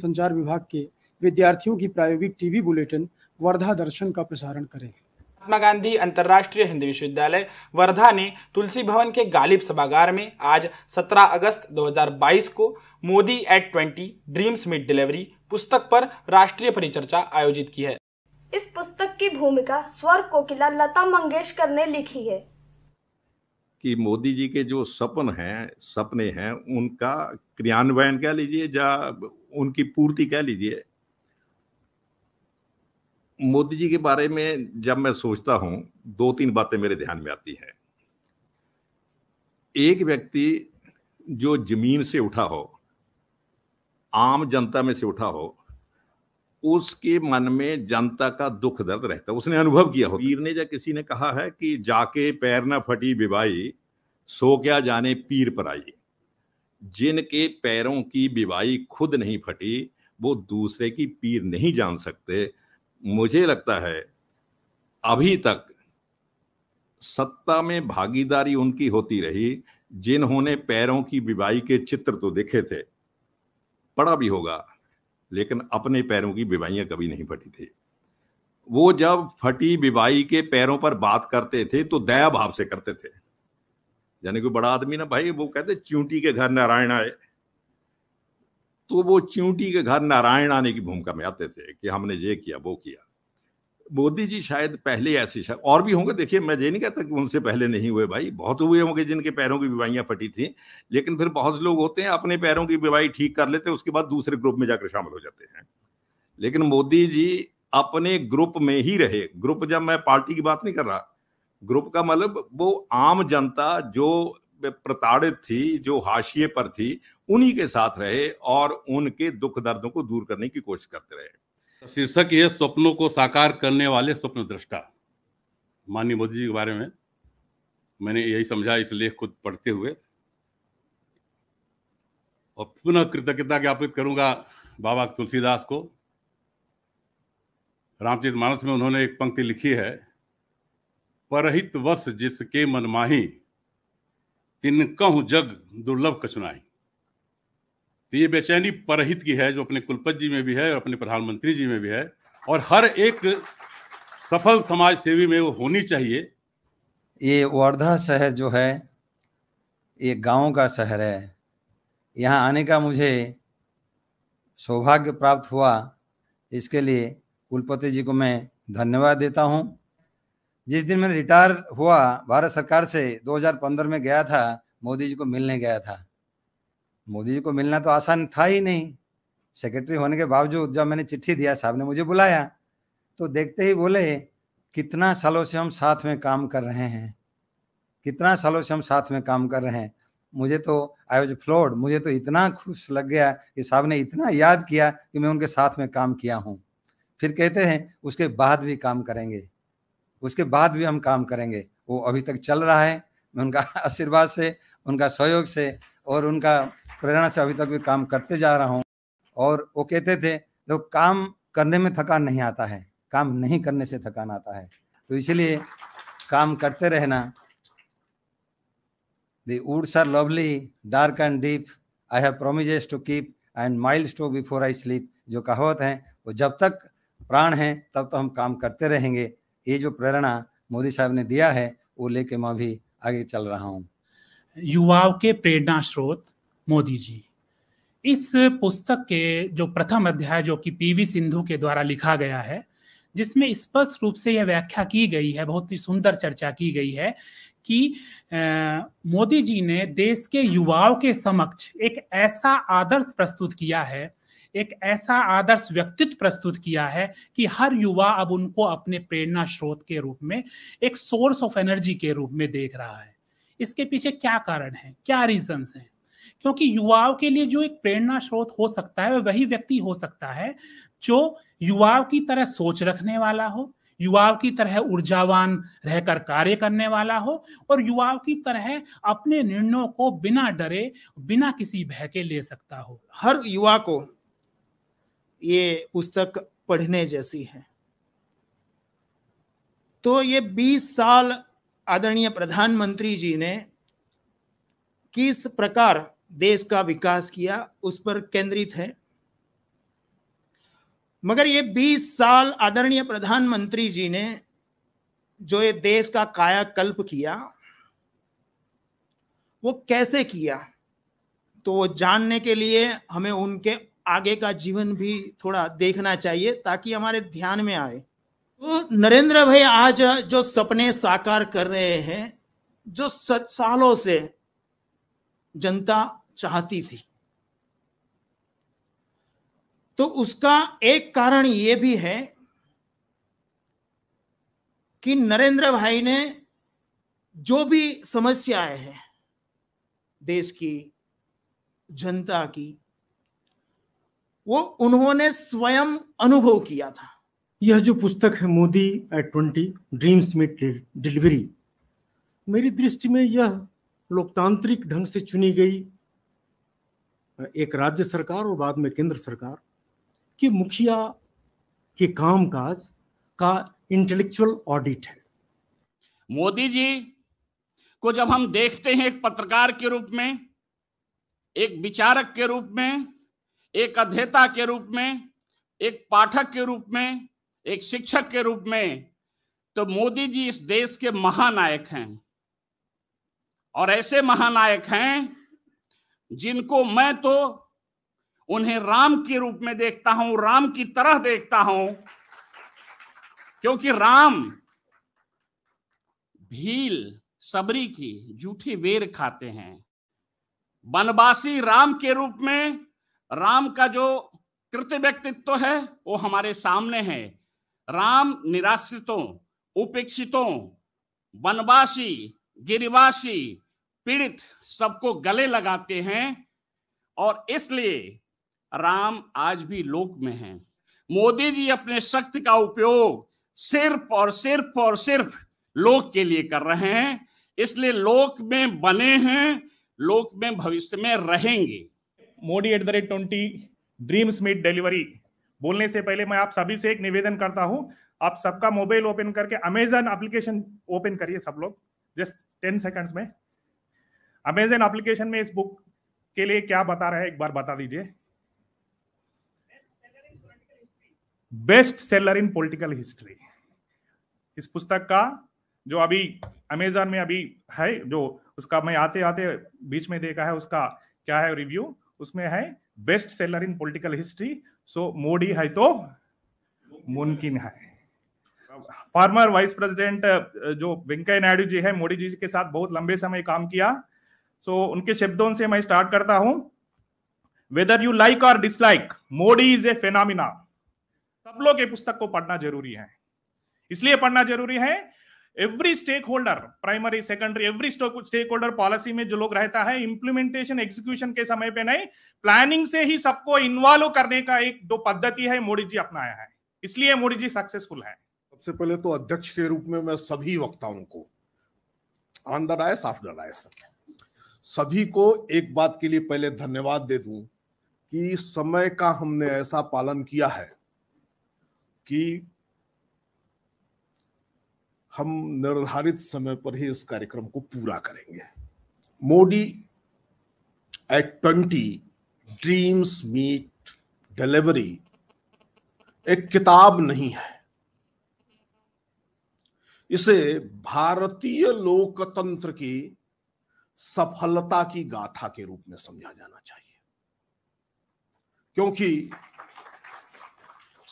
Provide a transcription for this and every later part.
संचार विभाग के विद्यार्थियों की प्रायोगिक टीवी बुलेटिन वर्धा दर्शन का प्रसारण करें महात्मा गांधी अंतर्राष्ट्रीय हिंदी विश्वविद्यालय वर्धा ने तुलसी भवन के गालिब सभागार में आज 17 अगस्त 2022 को Modi at twenty dreams meet delivery पुस्तक पर राष्ट्रीय परिचर्चा आयोजित की है इस पुस्तक की भूमिका स्वर कोकिला लता मंगेशकर ने लिखी है कि मोदी जी के जो सपन हैं सपने हैं उनका क्रियान्वयन कह लीजिए या उनकी पूर्ति कह लीजिए मोदी जी के बारे में जब मैं सोचता हूं दो तीन बातें मेरे ध्यान में आती हैं एक व्यक्ति जो जमीन से उठा हो आम जनता में से उठा हो उसके मन में जनता का दुख दर्द रहता है उसने अनुभव किया हो पीर ने या किसी ने कहा है कि जाके पैर न फटी बिबाई सो क्या जाने पीर पर आई जिनके पैरों की बिबाई खुद नहीं फटी वो दूसरे की पीर नहीं जान सकते मुझे लगता है अभी तक सत्ता में भागीदारी उनकी होती रही जिन्होंने पैरों की बिवाई के चित्र तो देखे थे पड़ा भी होगा लेकिन अपने पैरों की बिवाइयां कभी नहीं फटी थी वो जब फटी बिवाई के पैरों पर बात करते थे तो दया भाव से करते थे यानी कोई बड़ा आदमी ना भाई वो कहते च्यूटी के घर नारायण आए तो वो च्यूटी के घर नारायण आने की भूमिका में आते थे कि हमने ये किया वो किया मोदी जी शायद पहले ऐसे शायद और भी होंगे देखिए मैं ये नहीं कहता कि उनसे पहले नहीं हुए भाई बहुत हुए होंगे जिनके पैरों की बीमारियां फटी थी लेकिन फिर बहुत लोग होते हैं अपने पैरों की बीमारी ठीक कर लेते हैं उसके बाद दूसरे ग्रुप में जाकर शामिल हो जाते हैं लेकिन मोदी जी अपने ग्रुप में ही रहे ग्रुप जब मैं पार्टी की बात नहीं कर रहा ग्रुप का मतलब वो आम जनता जो प्रताड़ित थी जो हाशिए पर थी उन्हीं के साथ रहे और उनके दुख दर्दों को दूर करने की कोशिश करते रहे तो शीर्षक ये स्वप्नों को साकार करने वाले स्वप्न दृष्टा माननीय मोदी जी के बारे में मैंने यही समझा इस लेख को पढ़ते हुए और पुनः कृतज्ञता ज्ञापित करूंगा बाबा तुलसीदास को रामचरित मानस में उन्होंने एक पंक्ति लिखी है परहित वश जिसके मनमाही तिन कहु जग दुर्लभ कचुनाही तो ये बेचैनी परहित की है जो अपने कुलपति जी में भी है और अपने प्रधानमंत्री जी में भी है और हर एक सफल समाज सेवी में वो होनी चाहिए ये वर्धा शहर जो है ये गांव का शहर है यहाँ आने का मुझे सौभाग्य प्राप्त हुआ इसके लिए कुलपति जी को मैं धन्यवाद देता हूँ जिस दिन मैं रिटायर हुआ भारत सरकार से 2015 में गया था मोदी जी को मिलने गया था मोदी जी को मिलना तो आसान था ही नहीं सेक्रेटरी होने के बावजूद जब मैंने चिट्ठी दिया साहब ने मुझे बुलाया तो देखते ही बोले कितना सालों से हम साथ में काम कर रहे हैं कितना सालों से हम साथ में काम कर रहे हैं मुझे तो आई वॉज फ्लोड मुझे तो इतना खुश लग गया कि साहब ने इतना याद किया कि मैं उनके साथ में काम किया हूँ फिर कहते हैं उसके बाद भी काम करेंगे उसके बाद भी हम काम करेंगे वो अभी तक चल रहा है मैं उनका आशीर्वाद से उनका सहयोग से और उनका प्रेरणा से अभी तक भी काम करते जा रहा हूँ और वो कहते थे तो काम करने में थकान नहीं आता है काम नहीं करने से थकान आता है तो इसलिए काम करते रहना The woods are lovely, dark and deep. I have promises to keep and miles to before I sleep. जो कहावत है वो जब तक प्राण है तब तो हम काम करते रहेंगे ये जो प्रेरणा मोदी साहब ने दिया है वो लेके मैं भी आगे चल रहा हूँ युवाओं के प्रेरणा स्रोत मोदी जी इस पुस्तक के जो प्रथम अध्याय जो कि पीवी सिंधु के द्वारा लिखा गया है जिसमें स्पष्ट रूप से यह व्याख्या की गई है बहुत ही सुंदर चर्चा की गई है कि मोदी जी ने देश के युवाओं के समक्ष एक ऐसा आदर्श प्रस्तुत किया है एक ऐसा आदर्श व्यक्तित्व प्रस्तुत किया है कि हर युवा अब उनको अपने प्रेरणा स्रोत के रूप में एक सोर्स ऑफ एनर्जी के रूप में देख रहा है इसके पीछे क्या कारण है क्या रीजन हैं क्योंकि युवाओं के लिए जो एक प्रेरणा स्रोत हो सकता है वह वही व्यक्ति हो सकता है जो युवाओं की तरह सोच रखने वाला हो युवाओं की तरह ऊर्जावान रहकर कार्य करने वाला हो और युवाओं की तरह अपने निर्णयों को बिना डरे बिना किसी भय के ले सकता हो हर युवा को ये पुस्तक पढ़ने जैसी है तो ये 20 साल आदरणीय प्रधानमंत्री जी ने किस प्रकार देश का विकास किया उस पर केंद्रित है मगर ये 20 साल आदरणीय प्रधानमंत्री जी ने जो ये देश का कायाकल्प किया वो कैसे किया तो वो जानने के लिए हमें उनके आगे का जीवन भी थोड़ा देखना चाहिए ताकि हमारे ध्यान में आए तो नरेंद्र भाई आज जो सपने साकार कर रहे हैं जो सालों से जनता चाहती थी तो उसका एक कारण यह भी है कि नरेंद्र भाई ने जो भी समस्याएं हैं देश की जनता की वो उन्होंने स्वयं अनुभव किया था यह जो पुस्तक है मोदी एट ट्वेंटी ड्रीम्स में डिलीवरी मेरी दृष्टि में यह लोकतांत्रिक ढंग से चुनी गई एक राज्य सरकार और बाद में केंद्र सरकार के मुखिया के कामकाज का इंटेलेक्चुअल ऑडिट है मोदी जी को जब हम देखते हैं एक पत्रकार के रूप में एक विचारक के रूप में एक अध्येता के रूप में एक पाठक के रूप में एक शिक्षक के रूप में तो मोदी जी इस देश के महानायक हैं और ऐसे महानायक हैं जिनको मैं तो उन्हें राम के रूप में देखता हूं राम की तरह देखता हूं क्योंकि राम भील सबरी की जूठे वेर खाते हैं बनवासी राम के रूप में राम का जो कृत्य व्यक्तित्व है वो हमारे सामने है राम निराश्रितों उपेक्षितों वनवासी गिरिवासी पीड़ित सबको गले लगाते हैं और इसलिए राम आज भी लोक में हैं मोदी जी अपने शक्ति का उपयोग सिर्फ और सिर्फ और सिर्फ लोक के लिए कर रहे हैं इसलिए लोक में बने हैं लोक में भविष्य में रहेंगे Modi at the rate twenty dreams meet delivery बोलने से पहले मैं आप सभी से एक निवेदन करता हूं आप सबका मोबाइल ओपन करके अमेजन एप्लीकेशन ओपन करिए सब लोग जस्ट टेन सेकंड्स में अमेजन एप्लीकेशन में इस बुक के लिए क्या बता रहा है एक बार बता दीजिए best seller in political history इस पुस्तक का जो अभी अमेजोन में अभी है जो उसका मैं आते आते बीच में देखा है उसका क्या है रिव्यू उसमें है best seller in political history so Modi है तो मुमकिन है फार्मर वाइस प्रेसिडेंट जो वेंकैया नायडू जी है मोदी जी के साथ बहुत लंबे समय काम किया सो उनके शब्दों से मैं स्टार्ट करता हूं वेदर यू लाइक और dislike Modi is a phenomena सब लोग ये पुस्तक को पढ़ना जरूरी है इसलिए पढ़ना जरूरी है every stakeholder primary secondary every stakeholder policy में जो लोग रहता है इंप्लीमेंटेशन एग्जीक्यूशन के समय पे नहीं प्लानिंग से ही सबको इन्वॉल्व करने का एक दो पद्धति है मोदी जी अपनाया है इसलिए मोदी जी सक्सेसफुल है सबसे पहले तो अध्यक्ष के रूप में मैं सभी वक्ताओं को on the rise of the rise सभी को एक बात के लिए पहले धन्यवाद दे दूं कि समय का हमने ऐसा पालन किया है कि हम निर्धारित समय पर ही इस कार्यक्रम को पूरा करेंगे Modi at twenty dreams meet delivery एक किताब नहीं है इसे भारतीय लोकतंत्र की सफलता की गाथा के रूप में समझा जाना चाहिए क्योंकि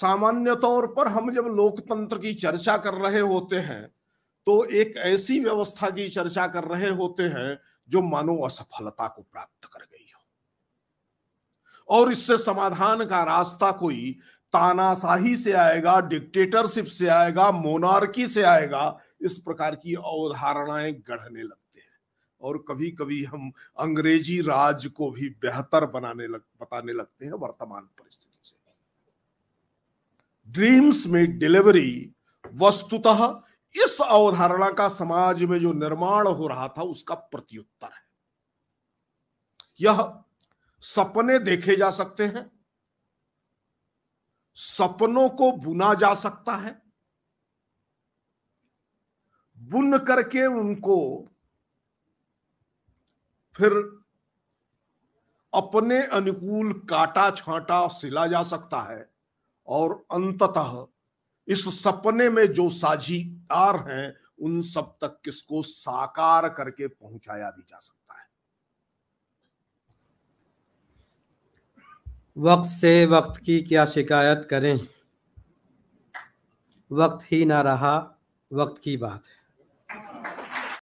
सामान्य तौर पर हम जब लोकतंत्र की चर्चा कर रहे होते हैं तो एक ऐसी व्यवस्था की चर्चा कर रहे होते हैं जो मानो असफलता को प्राप्त कर गई हो और इससे समाधान का रास्ता कोई तानाशाही से आएगा डिक्टेटरशिप से आएगा मोनार्की से आएगा इस प्रकार की अवधारणाएं गढ़ने लगती और कभी कभी हम अंग्रेजी राज को भी बेहतर बनाने लग बताने लगते हैं वर्तमान परिस्थिति से ड्रीम्स में डिलीवरी वस्तुतः इस अवधारणा का समाज में जो निर्माण हो रहा था उसका प्रत्युत्तर है यह सपने देखे जा सकते हैं सपनों को बुना जा सकता है बुन करके उनको फिर अपने अनुकूल काटा छांटा सिला जा सकता है और अंततः इस सपने में जो साझीदार हैं उन सब तक किसको साकार करके पहुंचाया भी जा सकता है वक्त से वक्त की क्या शिकायत करें वक्त ही ना रहा वक्त की बात है